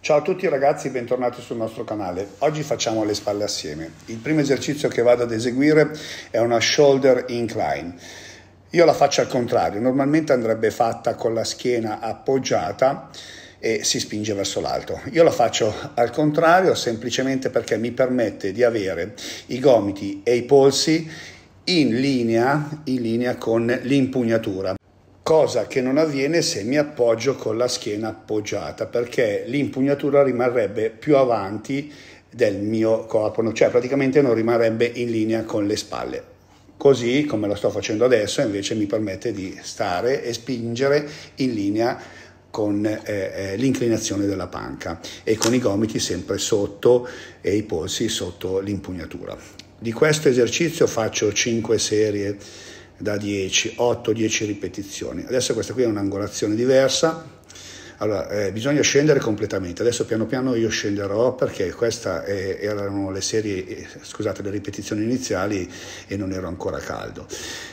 Ciao a tutti ragazzi, bentornati sul nostro canale. Oggi facciamo le spalle assieme. Il primo esercizio che vado ad eseguire è una shoulder incline. Io la faccio al contrario, normalmente andrebbe fatta con la schiena appoggiata e si spinge verso l'alto. Io la faccio al contrario semplicemente perché mi permette di avere i gomiti e i polsi in linea, in linea con l'impugnatura cosa che non avviene se mi appoggio con la schiena appoggiata, perché l'impugnatura rimarrebbe più avanti del mio corpo, cioè praticamente non rimarrebbe in linea con le spalle. Così come lo sto facendo adesso invece mi permette di stare e spingere in linea con eh, eh l'inclinazione della panca e con i gomiti sempre sotto e i polsi sotto l'impugnatura. Di questo esercizio faccio 5 serie da 10, 8-10 ripetizioni. Adesso questa qui è un'angolazione diversa, allora, eh, bisogna scendere completamente. Adesso piano piano io scenderò perché queste erano le serie, eh, scusate, le ripetizioni iniziali e non ero ancora caldo.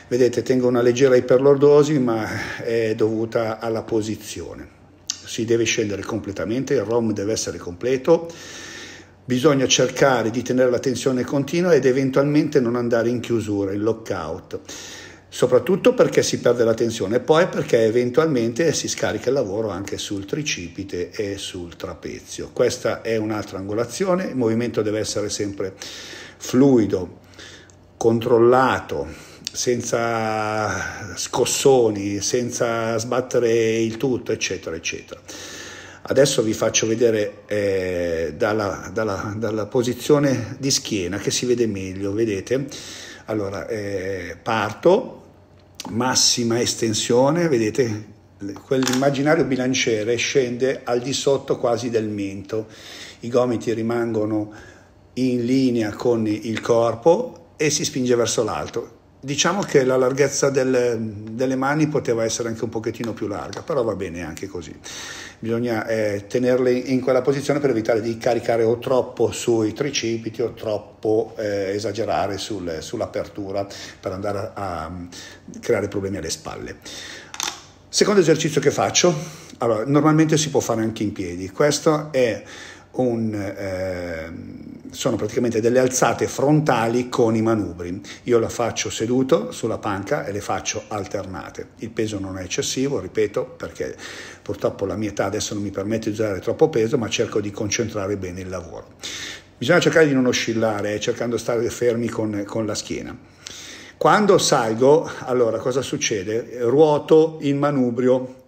Vedete, tengo una leggera iperlordosi, ma è dovuta alla posizione. Si deve scendere completamente, il ROM deve essere completo. Bisogna cercare di tenere la tensione continua ed eventualmente non andare in chiusura, in lockout soprattutto perché si perde la tensione e poi perché eventualmente si scarica il lavoro anche sul tricipite e sul trapezio. Questa è un'altra angolazione, il movimento deve essere sempre fluido, controllato, senza scossoni, senza sbattere il tutto, eccetera, eccetera. Adesso vi faccio vedere eh, dalla, dalla, dalla, posizione di schiena che si vede meglio, vedete? Allora, eh, parto, massima estensione, vedete quell'immaginario bilanciere scende al di sotto quasi del mento, i gomiti rimangono in linea con il corpo e si spinge verso l'alto. Diciamo che la larghezza del, delle mani poteva essere anche un pochettino più larga, però va bene anche così. Bisogna eh, tenerle in quella posizione per evitare di caricare o troppo sui tricipiti o troppo eh, esagerare sul, sull'apertura per andare a, a mm, creare problemi alle spalle. Secondo esercizio che faccio, allora, normalmente si può fare anche in piedi, questo è un, eh, sono praticamente delle alzate frontali con i manubri. Io la faccio seduto sulla panca e le faccio alternate. Il peso non è eccessivo, ripeto, perché purtroppo la mia età adesso non mi permette di usare troppo peso, ma cerco di concentrare bene il lavoro. Bisogna cercare di non oscillare, eh, cercando di stare fermi con, con la schiena. Quando salgo, allora cosa succede? Ruoto il manubrio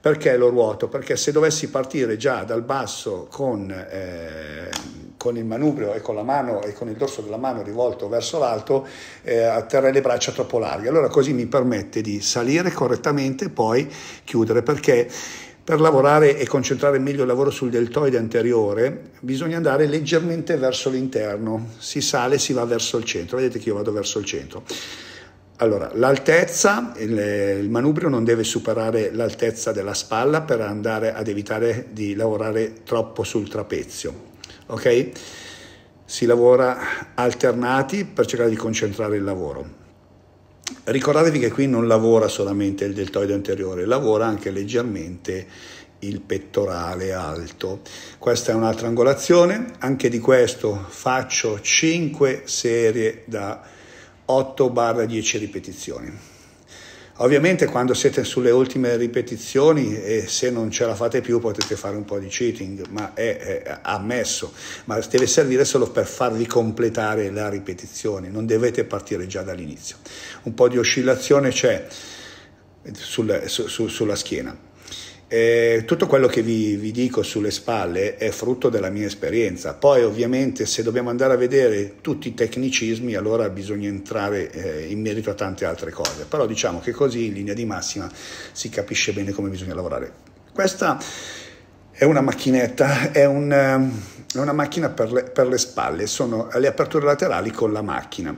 perché lo ruoto? Perché se dovessi partire già dal basso con, eh, con il manubrio e con la mano e con il dorso della mano rivolto verso l'alto, eh, atterrei le braccia troppo larghe. Allora così mi permette di salire correttamente e poi chiudere, perché per lavorare e concentrare meglio il lavoro sul deltoide anteriore bisogna andare leggermente verso l'interno, si sale e si va verso il centro, vedete che io vado verso il centro. Allora, l'altezza, il, il, manubrio non deve superare l'altezza della spalla per andare ad evitare di lavorare troppo sul trapezio, ok? Si lavora alternati per cercare di concentrare il lavoro. Ricordatevi che qui non lavora solamente il deltoide anteriore, lavora anche leggermente il pettorale alto. Questa è un'altra angolazione, anche di questo faccio 5 serie da 8-10 ripetizioni. Ovviamente quando siete sulle ultime ripetizioni e se non ce la fate più potete fare un po' di cheating, ma è, è ammesso, ma deve servire solo per farvi completare la ripetizione, non dovete partire già dall'inizio. Un po' di oscillazione c'è sulla, su, su, sulla schiena. Eh, tutto quello che vi, vi, dico sulle spalle è frutto della mia esperienza. Poi, ovviamente, se dobbiamo andare a vedere tutti i tecnicismi, allora bisogna entrare eh, in merito a tante altre cose. Però diciamo che così in linea di massima si capisce bene come bisogna lavorare. Questa è una macchinetta, è, un, ehm, è una macchina per le, per le, spalle, sono le aperture laterali con la macchina.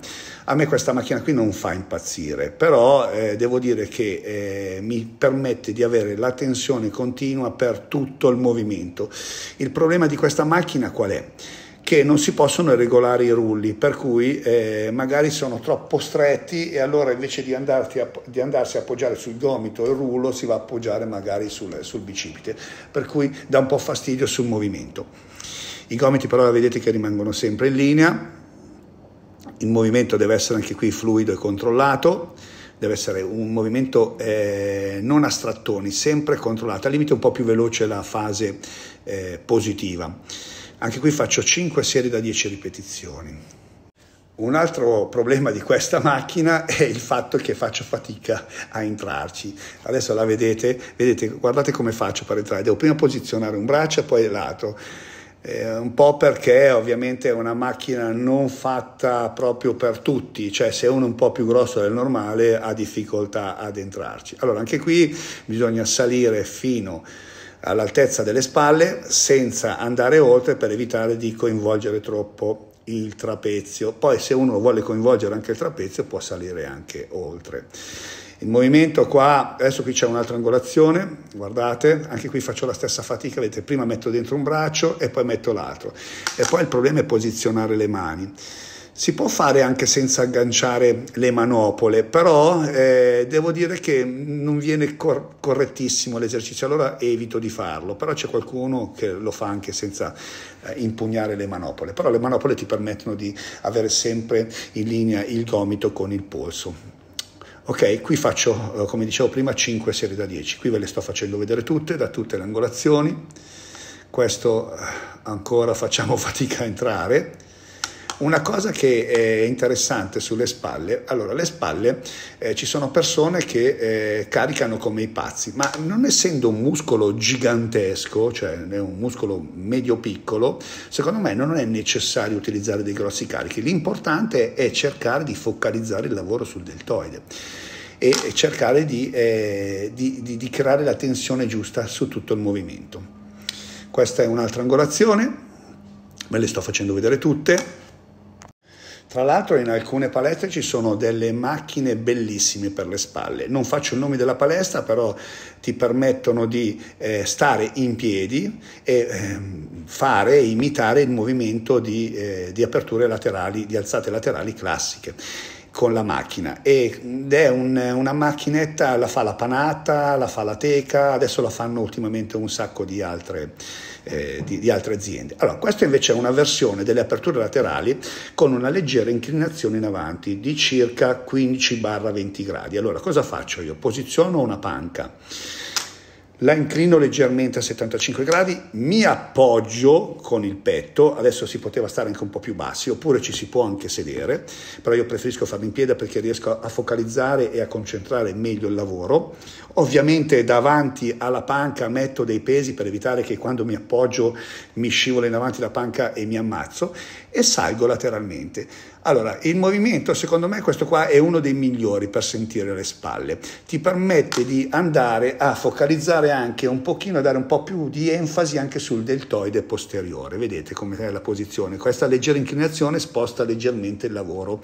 A me questa macchina qui non fa impazzire, però eh, devo dire che eh, mi permette di avere la tensione continua per tutto il movimento. Il problema di questa macchina qual è? che non si possono regolare i rulli, per cui eh, magari sono troppo stretti e allora invece di, a, di, andarsi a appoggiare sul gomito il rullo si va a appoggiare magari sul, sul bicipite, per cui dà un po' fastidio sul movimento. I gomiti però vedete che rimangono sempre in linea, il movimento deve essere anche qui fluido e controllato, deve essere un movimento eh, non a strattoni, sempre controllato, al limite un po' più veloce la fase eh, positiva. Anche qui faccio 5 serie da 10 ripetizioni. Un altro problema di questa macchina è il fatto che faccio fatica a entrarci. Adesso la vedete, vedete, guardate come faccio per entrare. Devo prima posizionare un braccio, e poi l'altro. Eh, un po' perché ovviamente è una macchina non fatta proprio per tutti, cioè se uno è un po' più grosso del normale ha difficoltà ad entrarci. Allora anche qui bisogna salire fino a all'altezza delle spalle senza andare oltre per evitare di coinvolgere troppo il trapezio. Poi se uno vuole coinvolgere anche il trapezio può salire anche oltre. Il movimento qua, adesso qui c'è un'altra angolazione, guardate, anche qui faccio la stessa fatica, vedete, prima metto dentro un braccio e poi metto l'altro. E poi il problema è posizionare le mani. Si può fare anche senza agganciare le manopole, però eh, devo dire che non viene cor- correttissimo l'esercizio, allora evito di farlo, però c'è qualcuno che lo fa anche senza eh, impugnare le manopole, però le manopole ti permettono di avere sempre in linea il gomito con il polso. Ok, qui faccio, eh, come dicevo prima, 5 serie da 10, qui ve le sto facendo vedere tutte, da tutte le angolazioni, questo eh, ancora facciamo fatica a entrare, una cosa che è interessante sulle spalle, allora le spalle eh, ci sono persone che eh, caricano come i pazzi, ma non essendo un muscolo gigantesco, cioè un muscolo medio piccolo, secondo me non è necessario utilizzare dei grossi carichi, l'importante è cercare di focalizzare il lavoro sul deltoide e cercare di, eh, di, di, di, creare la tensione giusta su tutto il movimento. Questa è un'altra angolazione, ve le sto facendo vedere tutte. Tra l'altro in alcune palestre ci sono delle macchine bellissime per le spalle. Non faccio il nome della palestra, però ti permettono di eh, stare in piedi e eh, fare, imitare il movimento di, eh, di aperture laterali, di alzate laterali classiche con la macchina ed è un, una macchinetta, la fa la Panata, la fa la Teca, adesso la fanno ultimamente un sacco di altre eh, di, di, altre aziende. Allora, questa invece è una versione delle aperture laterali con una leggera inclinazione in avanti di circa 15-20 gradi. Allora, cosa faccio io? Posiziono una panca la inclino leggermente a 75 gradi, mi appoggio con il petto, adesso si poteva stare anche un po' più bassi, oppure ci si può anche sedere, però io preferisco farlo in piedi perché riesco a focalizzare e a concentrare meglio il lavoro. Ovviamente davanti alla panca metto dei pesi per evitare che quando mi appoggio mi scivola in avanti la panca e mi ammazzo e salgo lateralmente. Allora, il movimento, secondo me, questo qua è uno dei migliori per sentire le spalle. Ti permette di andare a focalizzare anche un pochino, a dare un po' più di enfasi anche sul deltoide posteriore. Vedete come è la posizione. Questa leggera inclinazione sposta leggermente il lavoro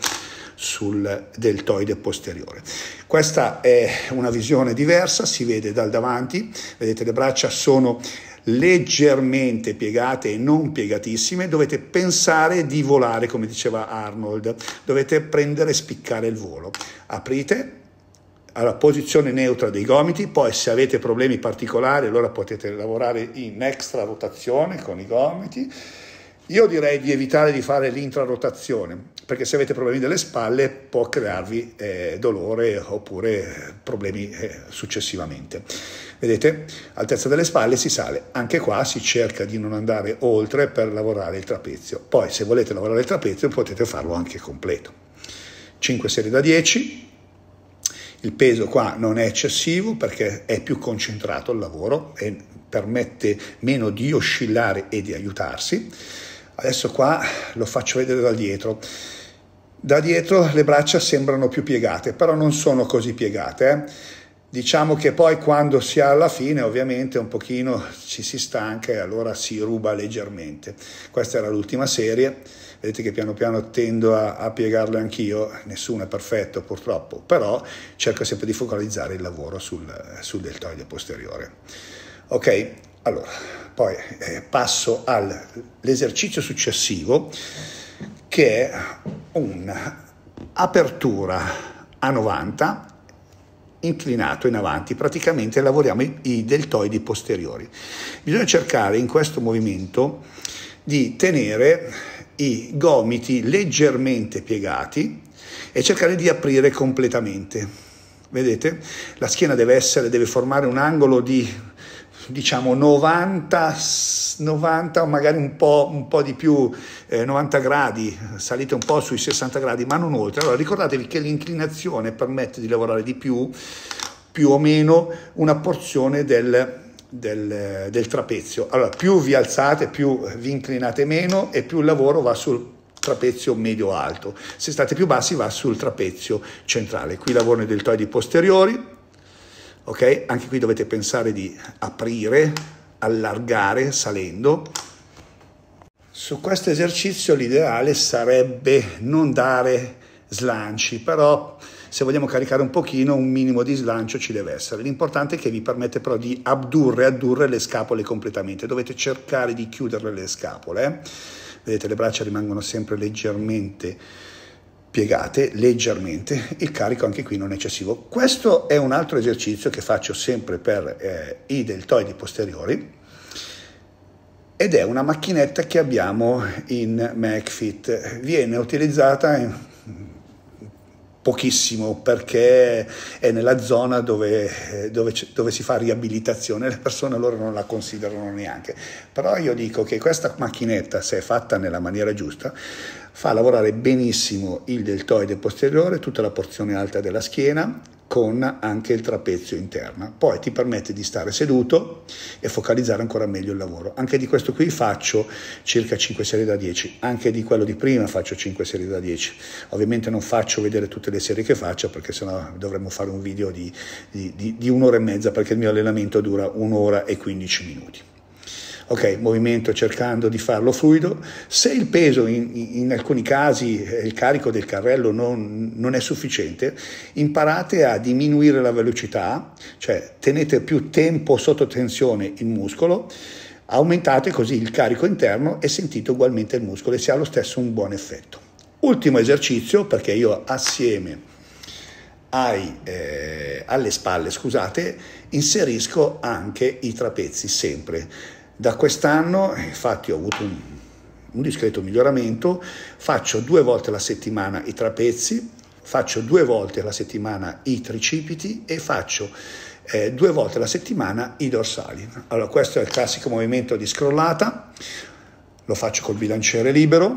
sul deltoide posteriore. Questa è una visione diversa, si vede dal davanti, vedete le braccia sono leggermente piegate e non piegatissime, dovete pensare di volare, come diceva Arnold, dovete prendere e spiccare il volo. Aprite alla posizione neutra dei gomiti, poi se avete problemi particolari allora potete lavorare in extra rotazione con i gomiti, io direi di evitare di fare l'intrarotazione, perché se avete problemi delle spalle può crearvi eh, dolore oppure problemi eh, successivamente. Vedete, altezza delle spalle si sale, anche qua si cerca di non andare oltre per lavorare il trapezio. Poi se volete lavorare il trapezio potete farlo anche completo. 5 serie da 10, il peso qua non è eccessivo perché è più concentrato il lavoro e permette meno di oscillare e di aiutarsi. Adesso qua lo faccio vedere da dietro. Da dietro le braccia sembrano più piegate, però non sono così piegate. Eh. Diciamo che poi quando si ha alla fine ovviamente un pochino ci si stanca e allora si ruba leggermente. Questa era l'ultima serie, vedete che piano piano tendo a, a piegarle anch'io, nessuno è perfetto purtroppo, però cerco sempre di focalizzare il lavoro sul, sul deltoide posteriore. Ok, allora poi eh, passo all'esercizio successivo che è un'apertura a 90 inclinato in avanti, praticamente lavoriamo i, i deltoidi posteriori. Bisogna cercare in questo movimento di tenere i gomiti leggermente piegati e cercare di aprire completamente. Vedete? La schiena deve, essere, deve formare un angolo di diciamo 90, 90 magari un po', un po di più, eh, 90 gradi, salite un po' sui 60 gradi, ma non oltre. Allora ricordatevi che l'inclinazione permette di lavorare di più, più o meno una porzione del, del, del trapezio. Allora più vi alzate, più vi inclinate meno e più il lavoro va sul trapezio medio-alto. Se state più bassi va sul trapezio centrale. Qui lavorano i deltoidi posteriori, ok? Anche qui dovete pensare di aprire, allargare salendo. Su questo esercizio l'ideale sarebbe non dare slanci, però se vogliamo caricare un pochino un minimo di slancio ci deve essere. L'importante è che vi permette però di abdurre, addurre le scapole completamente, dovete cercare di chiudere le scapole. Vedete le braccia rimangono sempre leggermente piegate leggermente, il carico anche qui non è eccessivo. Questo è un altro esercizio che faccio sempre per eh, i deltoidi posteriori ed è una macchinetta che abbiamo in MacFit. Viene utilizzata in pochissimo perché è nella zona dove, dove, dove si fa riabilitazione le persone loro non la considerano neanche. Però io dico che questa macchinetta, se è fatta nella maniera giusta, fa lavorare benissimo il deltoide posteriore, tutta la porzione alta della schiena, con anche il trapezio interno. Poi ti permette di stare seduto e focalizzare ancora meglio il lavoro. Anche di questo qui faccio circa 5 serie da 10, anche di quello di prima faccio 5 serie da 10. Ovviamente non faccio vedere tutte le serie che faccio perché sennò dovremmo fare un video di, di, di, di un'ora e mezza perché il mio allenamento dura un'ora e 15 minuti ok, movimento cercando di farlo fluido. Se il peso in, in alcuni casi, eh, il carico del carrello non, non, è sufficiente, imparate a diminuire la velocità, cioè tenete più tempo sotto tensione il muscolo, aumentate così il carico interno e sentite ugualmente il muscolo e si ha lo stesso un buon effetto. Ultimo esercizio, perché io assieme ai, eh, alle spalle, scusate, inserisco anche i trapezzi sempre. Da quest'anno infatti ho avuto un, un discreto miglioramento, faccio due volte alla settimana i trapezi, faccio due volte alla settimana i tricipiti e faccio eh, due volte alla settimana i dorsali. Allora questo è il classico movimento di scrollata, lo faccio col bilanciere libero,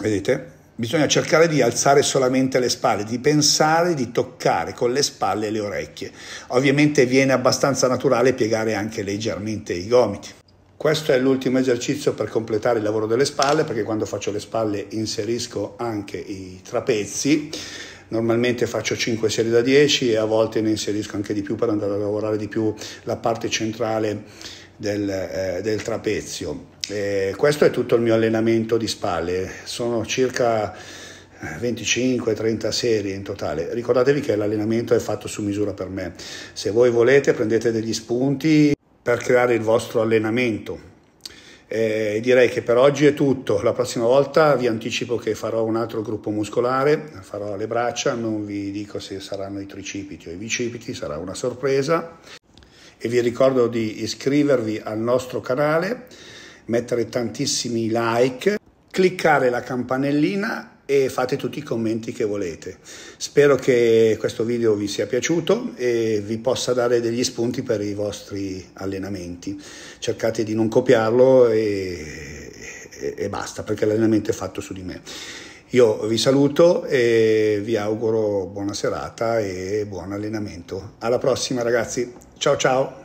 vedete? bisogna cercare di alzare solamente le spalle, di pensare di toccare con le spalle le orecchie. Ovviamente viene abbastanza naturale piegare anche leggermente i gomiti. Questo è l'ultimo esercizio per completare il lavoro delle spalle, perché quando faccio le spalle inserisco anche i trapezzi. Normalmente faccio 5 serie da 10 e a volte ne inserisco anche di più per andare a lavorare di più la parte centrale del, eh, del trapezio. E eh, questo è tutto il mio allenamento di spalle, sono circa 25-30 eh, serie in totale. Ricordatevi che l'allenamento è fatto su misura per me. Se voi volete prendete degli spunti per creare il vostro allenamento. Eh, direi che per oggi è tutto, la prossima volta vi anticipo che farò un altro gruppo muscolare, farò le braccia, non vi dico se saranno i tricipiti o i bicipiti, sarà una sorpresa e vi ricordo di iscrivervi al nostro canale mettere tantissimi like, cliccare la campanellina e fate tutti i commenti che volete. Spero che questo video vi sia piaciuto e vi possa dare degli spunti per i vostri allenamenti. Cercate di non copiarlo e, e, e basta, perché l'allenamento è fatto su di me. Io vi saluto e vi auguro buona serata e buon allenamento. Alla prossima ragazzi, ciao ciao!